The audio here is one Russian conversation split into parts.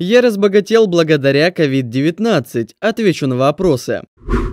Я разбогател благодаря COVID-19, отвечу на вопросы.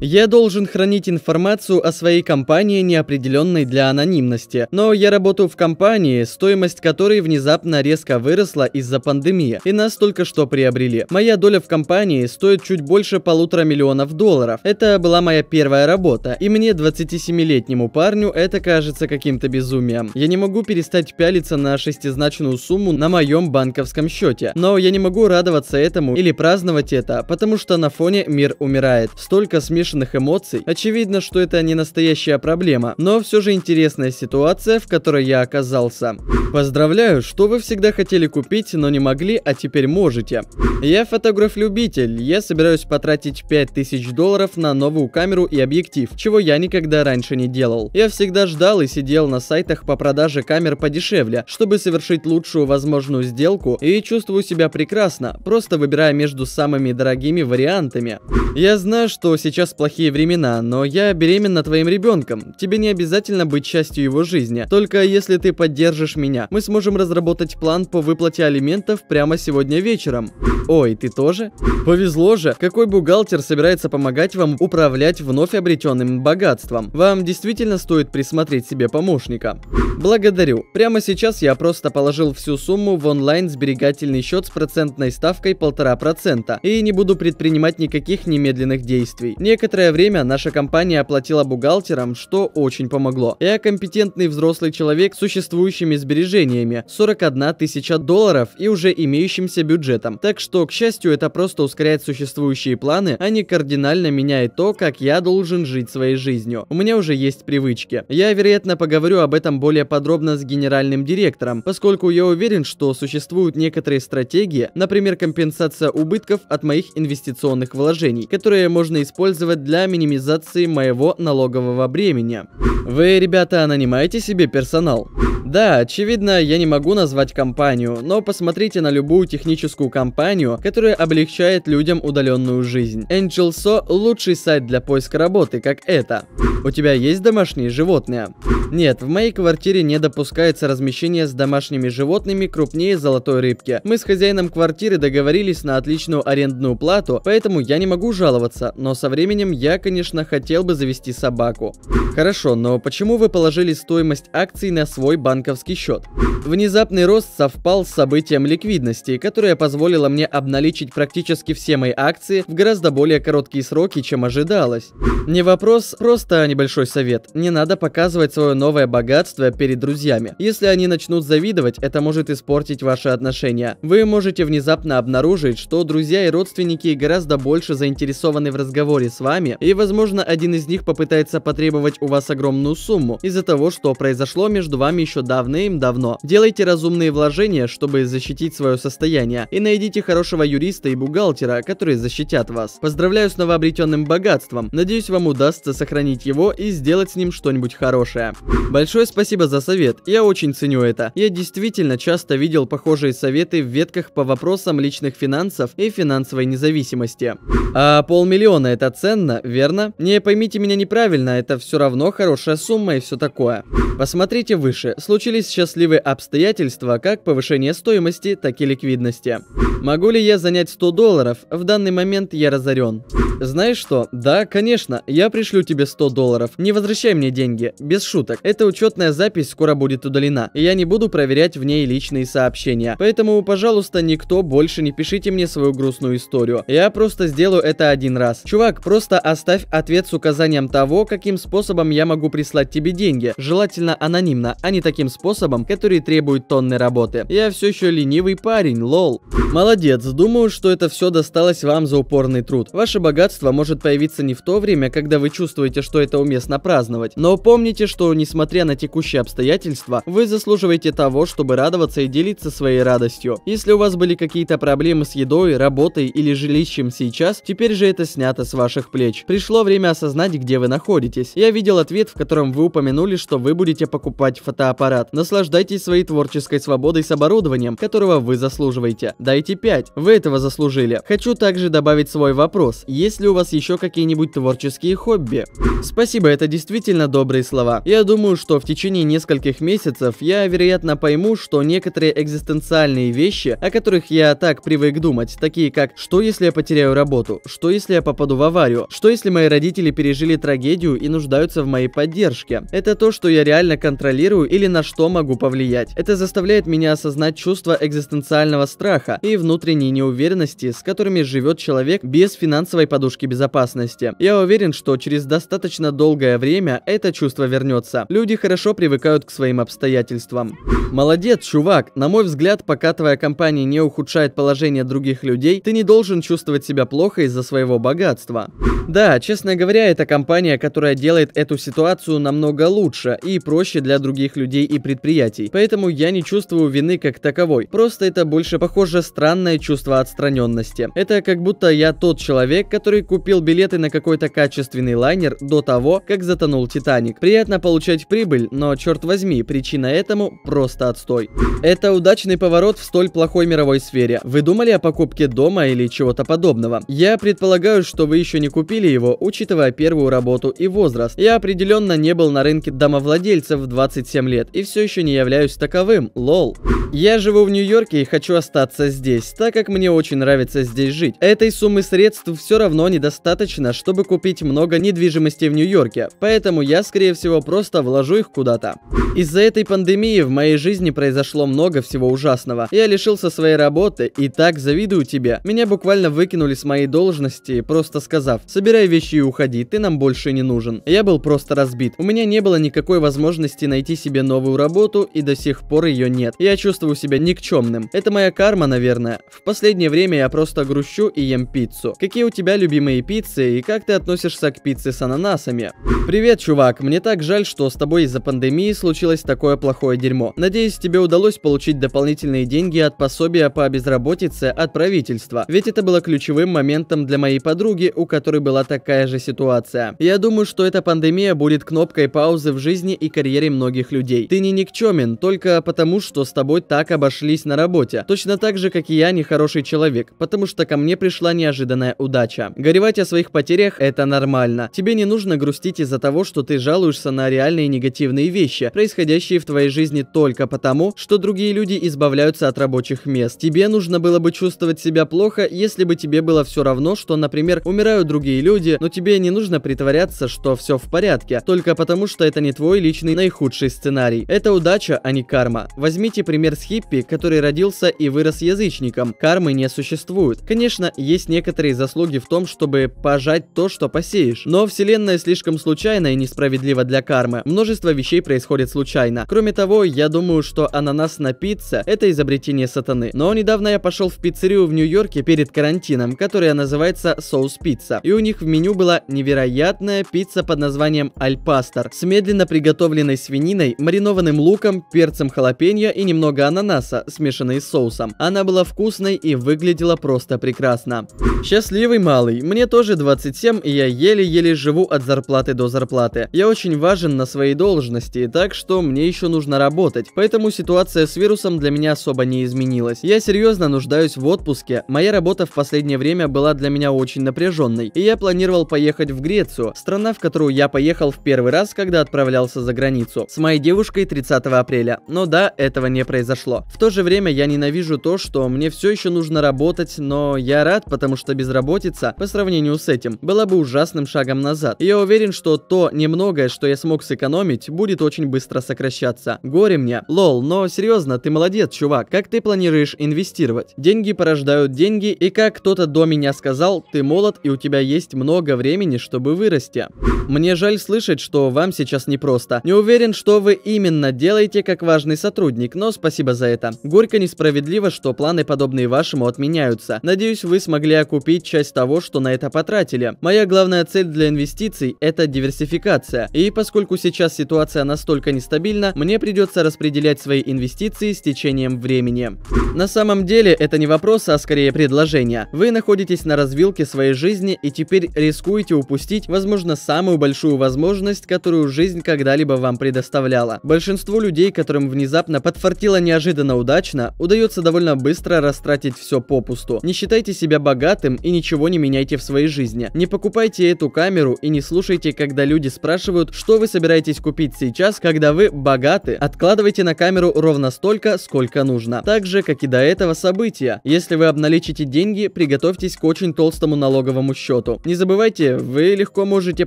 Я должен хранить информацию о своей компании, неопределенной для анонимности. Но я работаю в компании, стоимость которой внезапно резко выросла из-за пандемии, и нас только что приобрели. Моя доля в компании стоит чуть больше полутора миллионов долларов. Это была моя первая работа, и мне, 27-летнему парню, это кажется каким-то безумием. Я не могу перестать пялиться на шестизначную сумму на моем банковском счете, но я не могу радоваться этому или праздновать это, потому что на фоне мир умирает. Столько смешных смешанных эмоций. Очевидно, что это не настоящая проблема, но все же интересная ситуация, в которой я оказался. Поздравляю, что вы всегда хотели купить, но не могли, а теперь можете. Я фотограф-любитель, я собираюсь потратить 5000 долларов на новую камеру и объектив, чего я никогда раньше не делал. Я всегда ждал и сидел на сайтах по продаже камер подешевле, чтобы совершить лучшую возможную сделку и чувствую себя прекрасно, просто выбирая между самыми дорогими вариантами. Я знаю, что сейчас плохие времена, но я беременна твоим ребенком. Тебе не обязательно быть частью его жизни, только если ты поддержишь меня. Мы сможем разработать план по выплате алиментов прямо сегодня вечером. Ой, ты тоже? Повезло же, какой бухгалтер собирается помогать вам управлять вновь обретенным богатством? Вам действительно стоит присмотреть себе помощника. Благодарю. Прямо сейчас я просто положил всю сумму в онлайн сберегательный счет с процентной ставкой 1,5% и не буду предпринимать никаких немедленных действий. Некоторые некоторое время наша компания оплатила бухгалтерам, что очень помогло. Я компетентный взрослый человек с существующими сбережениями, 41 тысяча долларов и уже имеющимся бюджетом. Так что, к счастью, это просто ускоряет существующие планы, а не кардинально меняет то, как я должен жить своей жизнью. У меня уже есть привычки. Я, вероятно, поговорю об этом более подробно с генеральным директором, поскольку я уверен, что существуют некоторые стратегии, например, компенсация убытков от моих инвестиционных вложений, которые можно использовать сделать для минимизации моего налогового бремени. Вы, ребята, нанимаете себе персонал. Да, очевидно, я не могу назвать компанию, но посмотрите на любую техническую компанию, которая облегчает людям удаленную жизнь. Angel.so – лучший сайт для поиска работы, как это. У тебя есть домашние животные? Нет, в моей квартире не допускается размещение с домашними животными крупнее золотой рыбки. Мы с хозяином квартиры договорились на отличную арендную плату, поэтому я не могу жаловаться, но со временем я, конечно, хотел бы завести собаку. Хорошо, но почему вы положили стоимость акций на свой банк банковский счет. Внезапный рост совпал с событием ликвидности, которое позволило мне обналичить практически все мои акции в гораздо более короткие сроки, чем ожидалось. Не вопрос, просто небольшой совет. Не надо показывать свое новое богатство перед друзьями. Если они начнут завидовать, это может испортить ваши отношения. Вы можете внезапно обнаружить, что друзья и родственники гораздо больше заинтересованы в разговоре с вами, и, возможно, один из них попытается потребовать у вас огромную сумму из-за того, что произошло между вами еще давным-давно. Делайте разумные вложения, чтобы защитить свое состояние, и найдите хорошего юриста и бухгалтера, которые защитят вас. Поздравляю с новообретенным богатством, надеюсь вам удастся сохранить его и сделать с ним что-нибудь хорошее. Большое спасибо за совет, я очень ценю это. Я действительно часто видел похожие советы в ветках по вопросам личных финансов и финансовой независимости. А полмиллиона это ценно, верно? Не поймите меня неправильно, это все равно хорошая сумма и все такое. Посмотрите выше, случайно случились счастливые обстоятельства, как повышение стоимости, так и ликвидности. Могу ли я занять 100 долларов? В данный момент я разорен. Знаешь что? Да, конечно, я пришлю тебе 100 долларов. Не возвращай мне деньги, без шуток. Эта учетная запись скоро будет удалена, и я не буду проверять в ней личные сообщения. Поэтому, пожалуйста, никто больше не пишите мне свою грустную историю. Я просто сделаю это один раз. Чувак, просто оставь ответ с указанием того, каким способом я могу прислать тебе деньги. Желательно анонимно, а не таким таким способом, который требует тонны работы. Я все еще ленивый парень, лол. Молодец, думаю, что это все досталось вам за упорный труд. Ваше богатство может появиться не в то время, когда вы чувствуете, что это уместно праздновать. Но помните, что несмотря на текущие обстоятельства, вы заслуживаете того, чтобы радоваться и делиться своей радостью. Если у вас были какие-то проблемы с едой, работой или жилищем сейчас, теперь же это снято с ваших плеч. Пришло время осознать, где вы находитесь. Я видел ответ, в котором вы упомянули, что вы будете покупать фотоаппарат аппарат. Наслаждайтесь своей творческой свободой с оборудованием, которого вы заслуживаете. Дайте 5. Вы этого заслужили. Хочу также добавить свой вопрос. Есть ли у вас еще какие-нибудь творческие хобби? Спасибо, это действительно добрые слова. Я думаю, что в течение нескольких месяцев я, вероятно, пойму, что некоторые экзистенциальные вещи, о которых я так привык думать, такие как «что если я потеряю работу?», «что если я попаду в аварию?», «что если мои родители пережили трагедию и нуждаются в моей поддержке?». Это то, что я реально контролирую или на что могу повлиять. Это заставляет меня осознать чувство экзистенциального страха и внутренней неуверенности, с которыми живет человек без финансовой подушки безопасности. Я уверен, что через достаточно долгое время это чувство вернется. Люди хорошо привыкают к своим обстоятельствам. Молодец, чувак! На мой взгляд, пока твоя компания не ухудшает положение других людей, ты не должен чувствовать себя плохо из-за своего богатства. Да, честно говоря, это компания, которая делает эту ситуацию намного лучше и проще для других людей и и предприятий. Поэтому я не чувствую вины как таковой. Просто это больше похоже странное чувство отстраненности. Это как будто я тот человек, который купил билеты на какой-то качественный лайнер до того, как затонул Титаник. Приятно получать прибыль, но черт возьми, причина этому просто отстой. Это удачный поворот в столь плохой мировой сфере. Вы думали о покупке дома или чего-то подобного? Я предполагаю, что вы еще не купили его, учитывая первую работу и возраст. Я определенно не был на рынке домовладельцев в 27 лет и все еще не являюсь таковым, лол. Я живу в Нью-Йорке и хочу остаться здесь, так как мне очень нравится здесь жить. Этой суммы средств все равно недостаточно, чтобы купить много недвижимости в Нью-Йорке, поэтому я, скорее всего, просто вложу их куда-то. Из-за этой пандемии в моей жизни произошло много всего ужасного. Я лишился своей работы и так завидую тебе. Меня буквально выкинули с моей должности, просто сказав, собирай вещи и уходи, ты нам больше не нужен. Я был просто разбит. У меня не было никакой возможности найти себе новую работу и до сих пор ее нет. Я чувствую чувствую себя никчемным. Это моя карма, наверное. В последнее время я просто грущу и ем пиццу. Какие у тебя любимые пиццы и как ты относишься к пицце с ананасами? Привет, чувак. Мне так жаль, что с тобой из-за пандемии случилось такое плохое дерьмо. Надеюсь, тебе удалось получить дополнительные деньги от пособия по безработице от правительства. Ведь это было ключевым моментом для моей подруги, у которой была такая же ситуация. Я думаю, что эта пандемия будет кнопкой паузы в жизни и карьере многих людей. Ты не никчемен, только потому, что с тобой так обошлись на работе. Точно так же, как и я, нехороший человек, потому что ко мне пришла неожиданная удача. Горевать о своих потерях – это нормально. Тебе не нужно грустить из-за того, что ты жалуешься на реальные негативные вещи, происходящие в твоей жизни только потому, что другие люди избавляются от рабочих мест. Тебе нужно было бы чувствовать себя плохо, если бы тебе было все равно, что, например, умирают другие люди, но тебе не нужно притворяться, что все в порядке, только потому, что это не твой личный наихудший сценарий. Это удача, а не карма. Возьмите пример с хиппи, который родился и вырос язычником. Кармы не существует. Конечно, есть некоторые заслуги в том, чтобы пожать то, что посеешь. Но вселенная слишком случайна и несправедлива для кармы. Множество вещей происходит случайно. Кроме того, я думаю, что ананас на пицце – это изобретение сатаны. Но недавно я пошел в пиццерию в Нью-Йорке перед карантином, которая называется «Соус Пицца». И у них в меню была невероятная пицца под названием Альпастер с медленно приготовленной свининой, маринованным луком, перцем халапеньо и немного ананаса, смешанной с соусом. Она была вкусной и выглядела просто прекрасно. Счастливый малый. Мне тоже 27, и я еле-еле живу от зарплаты до зарплаты. Я очень важен на своей должности, так что мне еще нужно работать. Поэтому ситуация с вирусом для меня особо не изменилась. Я серьезно нуждаюсь в отпуске. Моя работа в последнее время была для меня очень напряженной, и я планировал поехать в Грецию, страна, в которую я поехал в первый раз, когда отправлялся за границу, с моей девушкой 30 апреля. Но да, этого не произошло произошло. В то же время я ненавижу то, что мне все еще нужно работать, но я рад, потому что безработица, по сравнению с этим, была бы ужасным шагом назад. я уверен, что то немногое, что я смог сэкономить, будет очень быстро сокращаться. Горе мне. Лол, но серьезно, ты молодец, чувак. Как ты планируешь инвестировать? Деньги порождают деньги, и как кто-то до меня сказал, ты молод и у тебя есть много времени, чтобы вырасти. Мне жаль слышать, что вам сейчас непросто. Не уверен, что вы именно делаете как важный сотрудник, но спасибо спасибо за это. Горько несправедливо, что планы, подобные вашему, отменяются. Надеюсь, вы смогли окупить часть того, что на это потратили. Моя главная цель для инвестиций – это диверсификация. И поскольку сейчас ситуация настолько нестабильна, мне придется распределять свои инвестиции с течением времени. На самом деле, это не вопрос, а скорее предложение. Вы находитесь на развилке своей жизни и теперь рискуете упустить, возможно, самую большую возможность, которую жизнь когда-либо вам предоставляла. Большинство людей, которым внезапно подфартило не неожиданно удачно, удается довольно быстро растратить все попусту. Не считайте себя богатым и ничего не меняйте в своей жизни. Не покупайте эту камеру и не слушайте, когда люди спрашивают, что вы собираетесь купить сейчас, когда вы богаты. Откладывайте на камеру ровно столько, сколько нужно. Так же, как и до этого события. Если вы обналичите деньги, приготовьтесь к очень толстому налоговому счету. Не забывайте, вы легко можете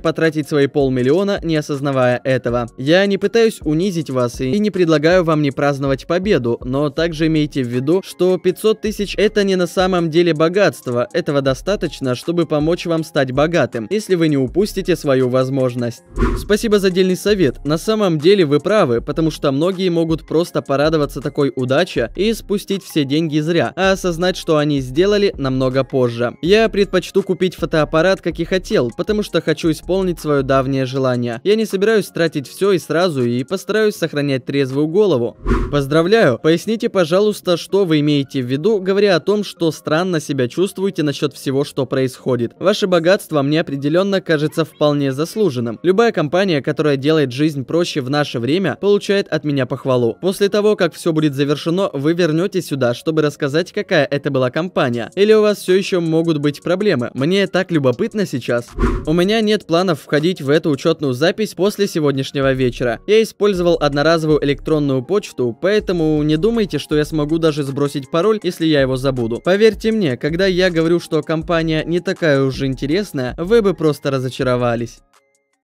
потратить свои полмиллиона, не осознавая этого. Я не пытаюсь унизить вас и не предлагаю вам не праздновать победу победу, но также имейте в виду, что 500 тысяч это не на самом деле богатство, этого достаточно, чтобы помочь вам стать богатым, если вы не упустите свою возможность. Спасибо за дельный совет, на самом деле вы правы, потому что многие могут просто порадоваться такой удаче и спустить все деньги зря, а осознать, что они сделали намного позже. Я предпочту купить фотоаппарат, как и хотел, потому что хочу исполнить свое давнее желание. Я не собираюсь тратить все и сразу и постараюсь сохранять трезвую голову. Поздравляю! понимаю. Поясните, пожалуйста, что вы имеете в виду, говоря о том, что странно себя чувствуете насчет всего, что происходит. Ваше богатство мне определенно кажется вполне заслуженным. Любая компания, которая делает жизнь проще в наше время, получает от меня похвалу. После того, как все будет завершено, вы вернетесь сюда, чтобы рассказать, какая это была компания. Или у вас все еще могут быть проблемы. Мне так любопытно сейчас. У меня нет планов входить в эту учетную запись после сегодняшнего вечера. Я использовал одноразовую электронную почту, поэтому не думайте, что я смогу даже сбросить пароль, если я его забуду. Поверьте мне, когда я говорю, что компания не такая уже интересная, вы бы просто разочаровались.